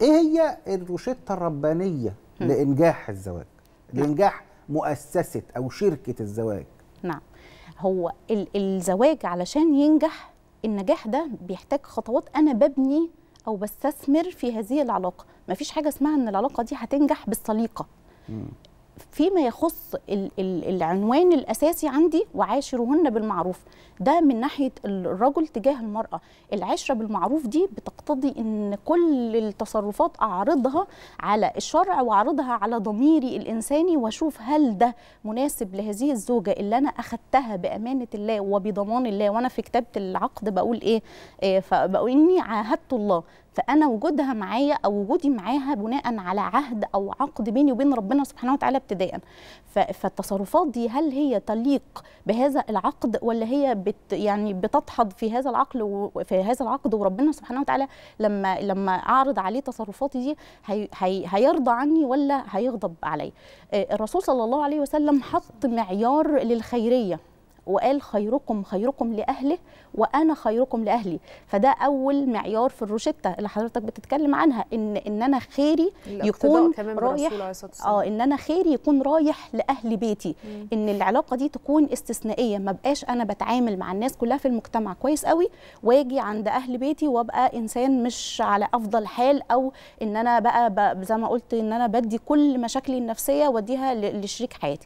ايه هي الروشته الربانيه لانجاح الزواج نعم. لانجاح مؤسسه او شركه الزواج نعم هو الزواج علشان ينجح النجاح ده بيحتاج خطوات انا ببني او بستثمر في هذه العلاقه مفيش حاجه اسمها ان العلاقه دي هتنجح بالسليقه فيما يخص العنوان الاساسي عندي وعاشرهن بالمعروف ده من ناحيه الرجل تجاه المراه العشره بالمعروف دي بتقتضي ان كل التصرفات اعرضها على الشرع واعرضها على ضميري الانساني واشوف هل ده مناسب لهذه الزوجه اللي انا اخذتها بامانه الله وبضمان الله وانا في كتابه العقد بقول ايه, إيه فبقول اني عاهدت الله فانا وجودها معايا او وجودي معاها بناء على عهد او عقد بيني وبين ربنا سبحانه وتعالى ابتداء فالتصرفات دي هل هي تليق بهذا العقد ولا هي بت يعني بتدحض في هذا العقل وفي هذا العقد وربنا سبحانه وتعالى لما لما اعرض عليه تصرفاتي دي هي هي هيرضى عني ولا هيغضب علي الرسول صلى الله عليه وسلم حط معيار للخيريه وقال خيركم خيركم لأهله وأنا خيركم لأهلي فده أول معيار في الروشتة اللي حضرتك بتتكلم عنها إن إن أنا خيري يكون رايح اه إن أنا خيري يكون رايح لأهل بيتي مم. إن العلاقة دي تكون استثنائية ما بقاش أنا بتعامل مع الناس كلها في المجتمع كويس قوي واجي عند أهل بيتي وأبقى إنسان مش على أفضل حال أو إن أنا بقى, بقى زي ما قلت إن أنا بدي كل مشاكلي النفسية وأديها لشريك حياتي